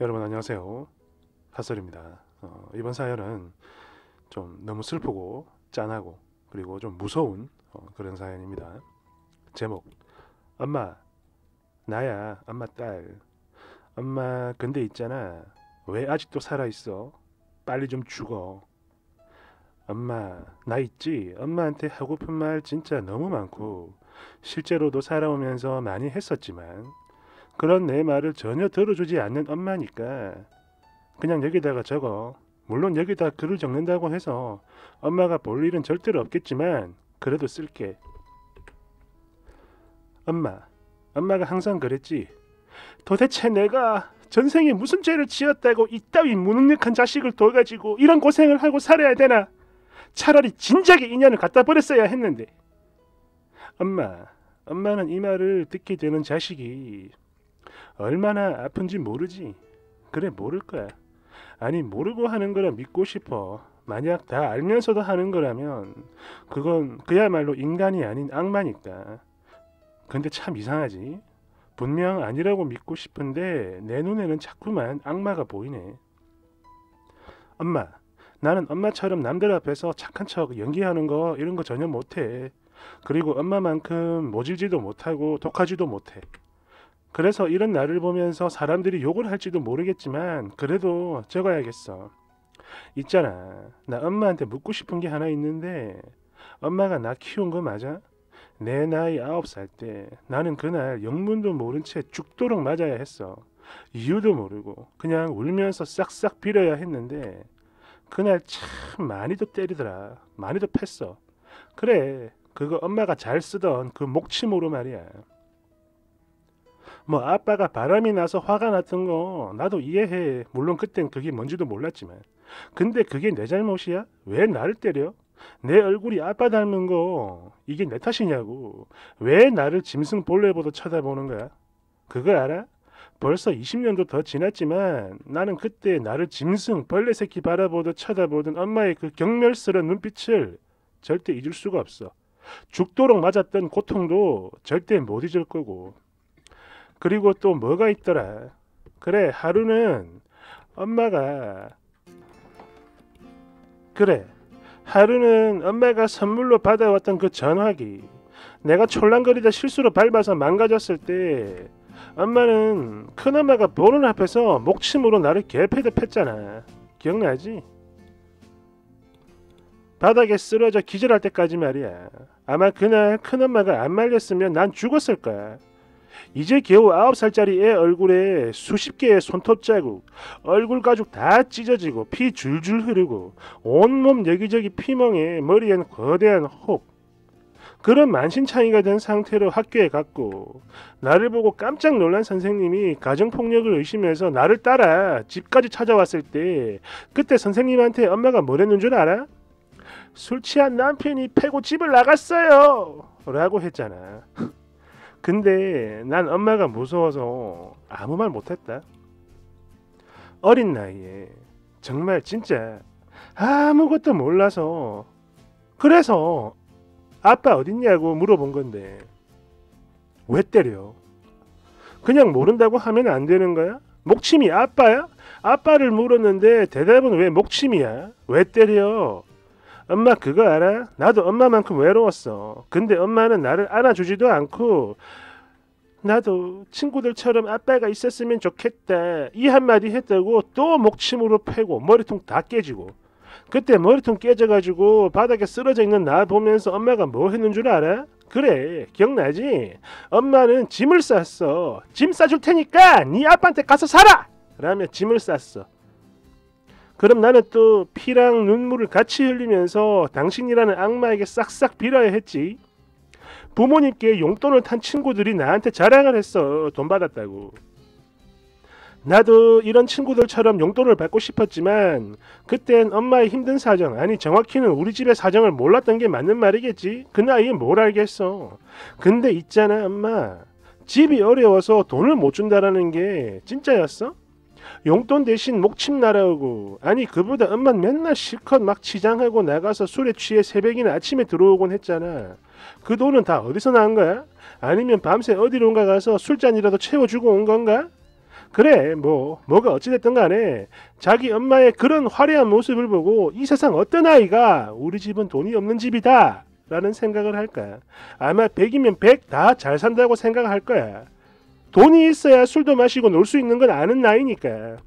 여러분 안녕하세요 핫설입니다 어, 이번 사연은 좀 너무 슬프고 짠하고 그리고 좀 무서운 어, 그런 사연입니다 제목 엄마 나야 엄마 딸 엄마 근데 있잖아 왜 아직도 살아있어 빨리 좀 죽어 엄마 나 있지 엄마한테 하고픈 말 진짜 너무 많고 실제로도 살아오면서 많이 했었지만 그런 내 말을 전혀 들어주지 않는 엄마니까 그냥 여기다가 적어. 물론 여기다 글을 적는다고 해서 엄마가 볼 일은 절대로 없겠지만 그래도 쓸게. 엄마, 엄마가 항상 그랬지. 도대체 내가 전생에 무슨 죄를 지었다고 이따위 무능력한 자식을 둬가지고 이런 고생을 하고 살아야 되나? 차라리 진작에 인연을 갖다 버렸어야 했는데. 엄마, 엄마는 이 말을 듣게 되는 자식이 얼마나 아픈지 모르지. 그래 모를 거야. 아니 모르고 하는 거라 믿고 싶어. 만약 다 알면서도 하는 거라면 그건 그야말로 인간이 아닌 악마니까. 근데 참 이상하지. 분명 아니라고 믿고 싶은데 내 눈에는 자꾸만 악마가 보이네. 엄마, 나는 엄마처럼 남들 앞에서 착한 척 연기하는 거 이런 거 전혀 못해. 그리고 엄마만큼 모질지도 못하고 독하지도 못해. 그래서 이런 나를 보면서 사람들이 욕을 할지도 모르겠지만 그래도 적어야겠어. 있잖아. 나 엄마한테 묻고 싶은 게 하나 있는데 엄마가 나 키운 거 맞아? 내 나이 아홉 살 때 나는 그날 영문도 모른 채 죽도록 맞아야 했어. 이유도 모르고 그냥 울면서 싹싹 빌어야 했는데 그날 참 많이도 때리더라. 많이도 팼어. 그래 그거 엄마가 잘 쓰던 그 목침으로 말이야. 뭐 아빠가 바람이 나서 화가 났던 거 나도 이해해. 물론 그땐 그게 뭔지도 몰랐지만. 근데 그게 내 잘못이야? 왜 나를 때려? 내 얼굴이 아빠 닮은 거 이게 내 탓이냐고. 왜 나를 짐승 볼레보다 쳐다보는 거야? 그거 알아? 벌써 20년도 더 지났지만 나는 그때 나를 짐승 벌레 새끼 바라보듯 쳐다보던 엄마의 그 경멸스러운 눈빛을 절대 잊을 수가 없어. 죽도록 맞았던 고통도 절대 못 잊을 거고 그리고 또 뭐가 있더라 그래 하루는 엄마가 그래 하루는 엄마가 선물로 받아왔던 그 전화기 내가 촐랑거리다 실수로 밟아서 망가졌을 때 엄마는 큰엄마가 보는 앞에서 목침으로 나를 개패듭했잖아 기억나지? 바닥에 쓰러져 기절할 때까지 말이야 아마 그날 큰엄마가 안 말렸으면 난 죽었을 거야 이제 겨우 9살짜리 애 얼굴에 수십 개의 손톱 자국, 얼굴 가죽 다 찢어지고 피 줄줄 흐르고 온몸 여기저기 피멍에 머리엔 거대한 혹. 그런 만신창이가 된 상태로 학교에 갔고 나를 보고 깜짝 놀란 선생님이 가정폭력을 의심해서 나를 따라 집까지 찾아왔을 때 그때 선생님한테 엄마가 뭐랬는 줄 알아? 술 취한 남편이 패고 집을 나갔어요! 라고 했잖아. 근데 난 엄마가 무서워서 아무 말 못했다. 어린 나이에 정말 진짜 아무것도 몰라서 그래서 아빠 어딨냐고 물어본 건데 왜 때려? 그냥 모른다고 하면 안 되는 거야? 목침이 아빠야? 아빠를 물었는데 대답은 왜 목침이야? 왜 때려? 엄마 그거 알아? 나도 엄마만큼 외로웠어. 근데 엄마는 나를 안아주지도 않고 나도 친구들처럼 아빠가 있었으면 좋겠다. 이 한마디 했다고 또 목침으로 패고 머리통 다 깨지고 그때 머리통 깨져가지고 바닥에 쓰러져 있는 나 보면서 엄마가 뭐 했는 줄 알아? 그래 기억나지? 엄마는 짐을 쌌어. 짐 싸줄 테니까 네 아빠한테 가서 살아! 라며 짐을 쌌어. 그럼 나는 또 피랑 눈물을 같이 흘리면서 당신이라는 악마에게 싹싹 빌어야 했지. 부모님께 용돈을 탄 친구들이 나한테 자랑을 했어. 돈 받았다고. 나도 이런 친구들처럼 용돈을 받고 싶었지만 그땐 엄마의 힘든 사정 아니 정확히는 우리 집의 사정을 몰랐던 게 맞는 말이겠지 그 나이에 뭘 알겠어 근데 있잖아 엄마 집이 어려워서 돈을 못 준다라는 게 진짜였어? 용돈 대신 목침 나라고 아니 그보다 엄만 맨날 실컷 막 치장하고 나가서 술에 취해 새벽이나 아침에 들어오곤 했잖아 그 돈은 다 어디서 나온 거야? 아니면 밤새 어디론가 가서 술잔이라도 채워주고 온 건가? 그래 뭐 뭐가 어찌됐든 간에 자기 엄마의 그런 화려한 모습을 보고 이 세상 어떤 아이가 우리 집은 돈이 없는 집이다 라는 생각을 할까 아마 100이면 100 다 잘 산다고 생각할 거야 돈이 있어야 술도 마시고 놀 수 있는 건 아는 나이니까.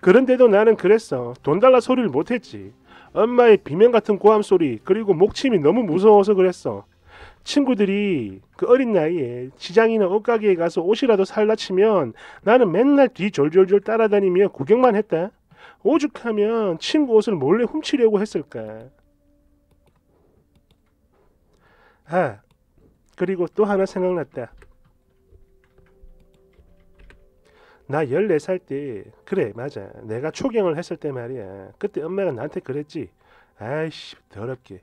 그런데도 나는 그랬어. 돈 달라 소리를 못했지. 엄마의 비명 같은 고함 소리 그리고 목침이 너무 무서워서 그랬어. 친구들이 그 어린 나이에 시장이나 옷가게에 가서 옷이라도 살라 치면 나는 맨날 뒤 졸졸졸 따라다니며 구경만 했다. 오죽하면 친구 옷을 몰래 훔치려고 했을까. 아, 그리고 또 하나 생각났다. 나 14살 때 그래 맞아 내가 초경을 했을 때 말이야 그때 엄마가 나한테 그랬지 아이씨 더럽게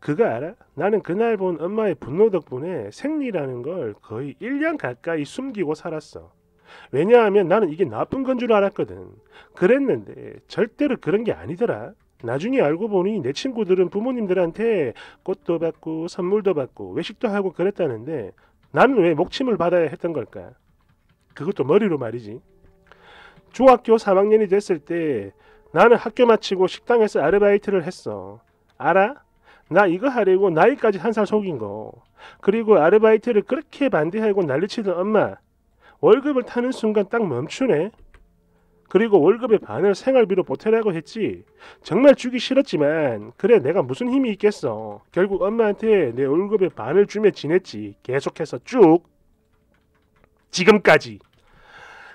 그거 알아? 나는 그날 본 엄마의 분노 덕분에 생리라는 걸 거의 1년 가까이 숨기고 살았어 왜냐하면 나는 이게 나쁜 건 줄 알았거든 그랬는데 절대로 그런 게 아니더라 나중에 알고 보니 내 친구들은 부모님들한테 꽃도 받고 선물도 받고 외식도 하고 그랬다는데 나는 왜 목침을 받아야 했던 걸까? 그것도 머리로 말이지. 중학교 3학년이 됐을 때 나는 학교 마치고 식당에서 아르바이트를 했어. 알아? 나 이거 하려고 나이까지 한 살 속인 거. 그리고 아르바이트를 그렇게 반대하고 난리치던 엄마. 월급을 타는 순간 딱 멈추네. 그리고 월급의 반을 생활비로 보태라고 했지. 정말 주기 싫었지만 그래 내가 무슨 힘이 있겠어. 결국 엄마한테 내 월급의 반을 주며 지냈지. 계속해서 쭉. 지금까지.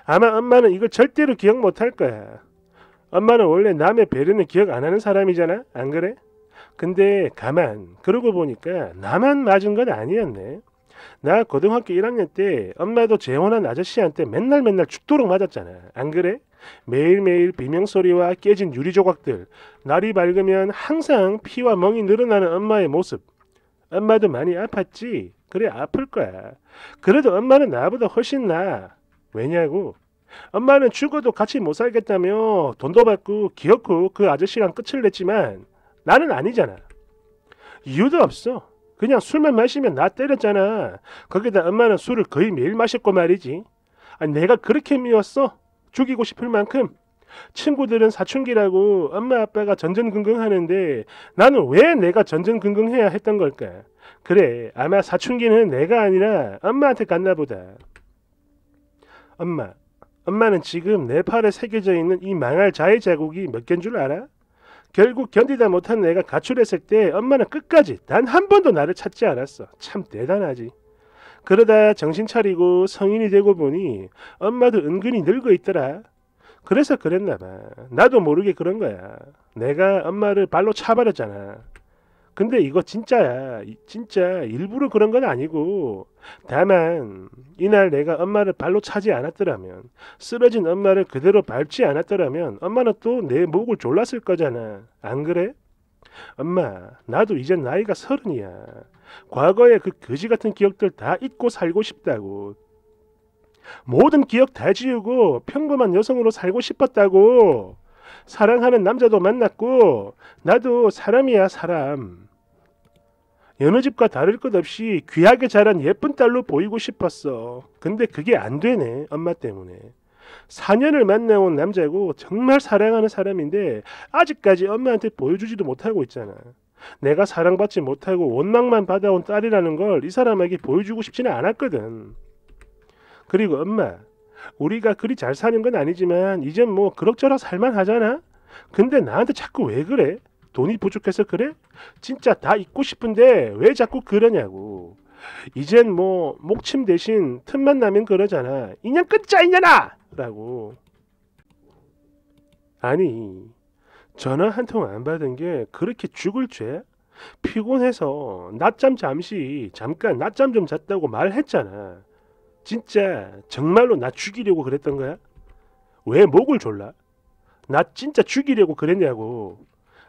아마 엄마는 이걸 절대로 기억 못 할 거야. 엄마는 원래 남의 배려는 기억 안 하는 사람이잖아. 안 그래? 근데 가만 그러고 보니까 나만 맞은 건 아니었네. 나 고등학교 1학년 때 엄마도 재혼한 아저씨한테 맨날 맨날 죽도록 맞았잖아. 안 그래? 매일매일 비명소리와 깨진 유리 조각들, 날이 밝으면 항상 피와 멍이 늘어나는 엄마의 모습. 엄마도 많이 아팠지? 그래 아플 거야. 그래도 엄마는 나보다 훨씬 나. 아 왜냐고? 엄마는 죽어도 같이 못 살겠다며 돈도 받고 귀엽고 그 아저씨랑 끝을 냈지만 나는 아니잖아. 이유도 없어. 그냥 술만 마시면 나 때렸잖아. 거기다 엄마는 술을 거의 매일 마셨고 말이지. 아니 내가 그렇게 미웠어? 죽이고 싶을 만큼. 친구들은 사춘기라고 엄마 아빠가 전전긍긍 하는데 나는 왜 내가 전전긍긍해야 했던 걸까? 그래 아마 사춘기는 내가 아니라 엄마한테 갔나 보다. 엄마, 엄마는 지금 내 팔에 새겨져 있는 이 망할 자의 자국이 몇 개인 줄 알아? 결국 견디다 못한 내가 가출했을 때 엄마는 끝까지 단 한 번도 나를 찾지 않았어. 참 대단하지. 그러다 정신 차리고 성인이 되고 보니 엄마도 은근히 늙어 있더라. 그래서 그랬나 봐. 나도 모르게 그런 거야. 내가 엄마를 발로 차버렸잖아. 근데 이거 진짜야. 진짜 일부러 그런 건 아니고 다만 이날 내가 엄마를 발로 차지 않았더라면 쓰러진 엄마를 그대로 밟지 않았더라면 엄마는 또 내 목을 졸랐을 거잖아. 안 그래? 엄마 나도 이제 나이가 서른이야. 과거의 그 거지 같은 기억들 다 잊고 살고 싶다고. 모든 기억 다 지우고 평범한 여성으로 살고 싶었다고. 사랑하는 남자도 만났고 나도 사람이야 사람 여느 집과 다를 것 없이 귀하게 자란 예쁜 딸로 보이고 싶었어. 근데 그게 안 되네. 엄마 때문에. 4년을 만나온 남자고 정말 사랑하는 사람인데 아직까지 엄마한테 보여주지도 못하고 있잖아. 내가 사랑받지 못하고 원망만 받아온 딸이라는 걸 이 사람에게 보여주고 싶지는 않았거든. 그리고 엄마, 우리가 그리 잘 사는 건 아니지만 이젠 뭐 그럭저럭 살만 하잖아? 근데 나한테 자꾸 왜 그래? 돈이 부족해서 그래? 진짜 다잊고 싶은데 왜 자꾸 그러냐고. 이젠 뭐 목침 대신 틈만 나면 그러잖아. 인연 끝자 인연아! 라고. 아니 전화 한 통 안 받은 게 그렇게 죽을 죄? 피곤해서 낮잠 잠시 잠깐 낮잠 좀 잤다고 말했잖아. 진짜 정말로 나 죽이려고 그랬던 거야? 왜 목을 졸라? 나 진짜 죽이려고 그랬냐고.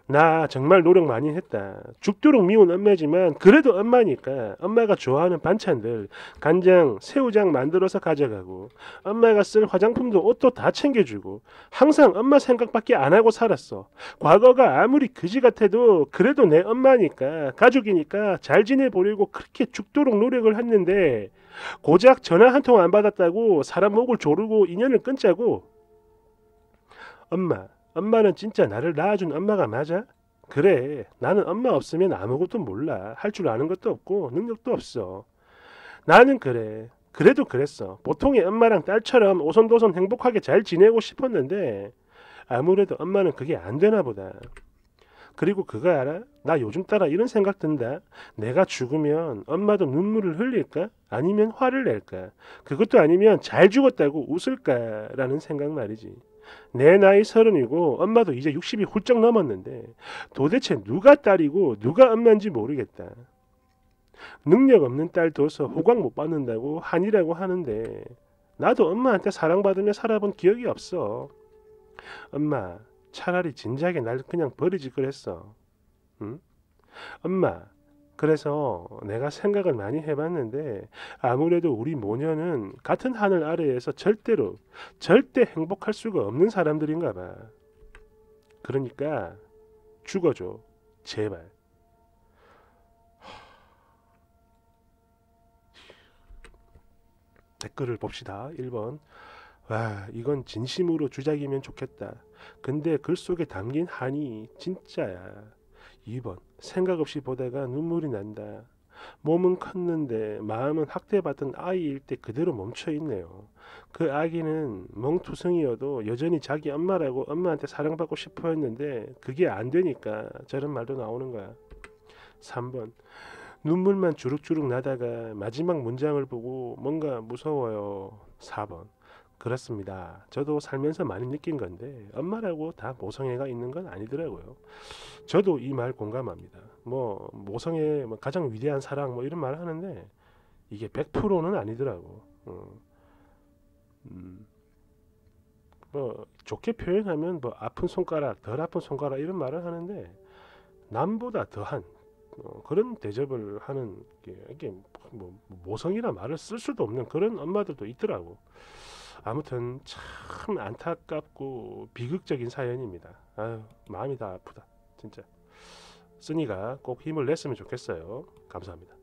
나 정말 노력 많이 했다. 죽도록 미운 엄마지만 그래도 엄마니까 엄마가 좋아하는 반찬들 간장, 새우장 만들어서 가져가고 엄마가 쓸 화장품도 옷도 다 챙겨주고 항상 엄마 생각밖에 안 하고 살았어. 과거가 아무리 그지 같아도 그래도 내 엄마니까 가족이니까 잘 지내보려고 그렇게 죽도록 노력을 했는데 고작 전화 한 통 안 받았다고 사람 목을 조르고 인연을 끊자고 엄마 엄마는 진짜 나를 낳아준 엄마가 맞아? 그래 나는 엄마 없으면 아무것도 몰라 할 줄 아는 것도 없고 능력도 없어 나는 그래 그래도 그랬어 보통의 엄마랑 딸처럼 오손도손 행복하게 잘 지내고 싶었는데 아무래도 엄마는 그게 안 되나 보다 그리고 그거 알아? 나 요즘 따라 이런 생각 든다. 내가 죽으면 엄마도 눈물을 흘릴까? 아니면 화를 낼까? 그것도 아니면 잘 죽었다고 웃을까? 라는 생각 말이지. 내 나이 서른이고 엄마도 이제 60이 훌쩍 넘었는데 도대체 누가 딸이고 누가 엄마인지 모르겠다. 능력 없는 딸 둬서 호강 못 받는다고 한이라고 하는데 나도 엄마한테 사랑받으며 살아본 기억이 없어. 엄마 차라리 진지하게날 그냥 버리지 그랬어. 응? 엄마 그래서 내가 생각을 많이 해봤는데 아무래도 우리 모녀는 같은 하늘 아래에서 절대로 절대 행복할 수가 없는 사람들인가 봐. 그러니까 죽어줘. 제발. 댓글을 봅시다. 1번. 와, 이건 진심으로 주작이면 좋겠다. 근데 글 속에 담긴 한이 진짜야. 2번 생각 없이 보다가 눈물이 난다. 몸은 컸는데 마음은 학대받던 아이일 때 그대로 멈춰 있네요. 그 아기는 멍투성이어도 여전히 자기 엄마라고 엄마한테 사랑받고 싶어 했는데 그게 안 되니까 저런 말도 나오는 거야. 3번 눈물만 주룩주룩 나다가 마지막 문장을 보고 뭔가 무서워요. 4번 그렇습니다. 저도 살면서 많이 느낀 건데 엄마라고 다 모성애가 있는 건 아니더라고요. 저도 이 말 공감합니다. 뭐 모성의 뭐 가장 위대한 사랑 뭐 이런 말 하는데 이게 100%는 아니더라고. 어. 음. 뭐 좋게 표현하면 뭐 아픈 손가락, 덜 아픈 손가락 이런 말을 하는데 남보다 더한 어, 그런 대접을 하는 게, 이게 뭐 모성이라 말을 쓸 수도 없는 그런 엄마들도 있더라고. 아무튼 참 안타깝고 비극적인 사연입니다. 아유, 마음이 다 아프다. 진짜 쓰니가 꼭 힘을 냈으면 좋겠어요. 감사합니다.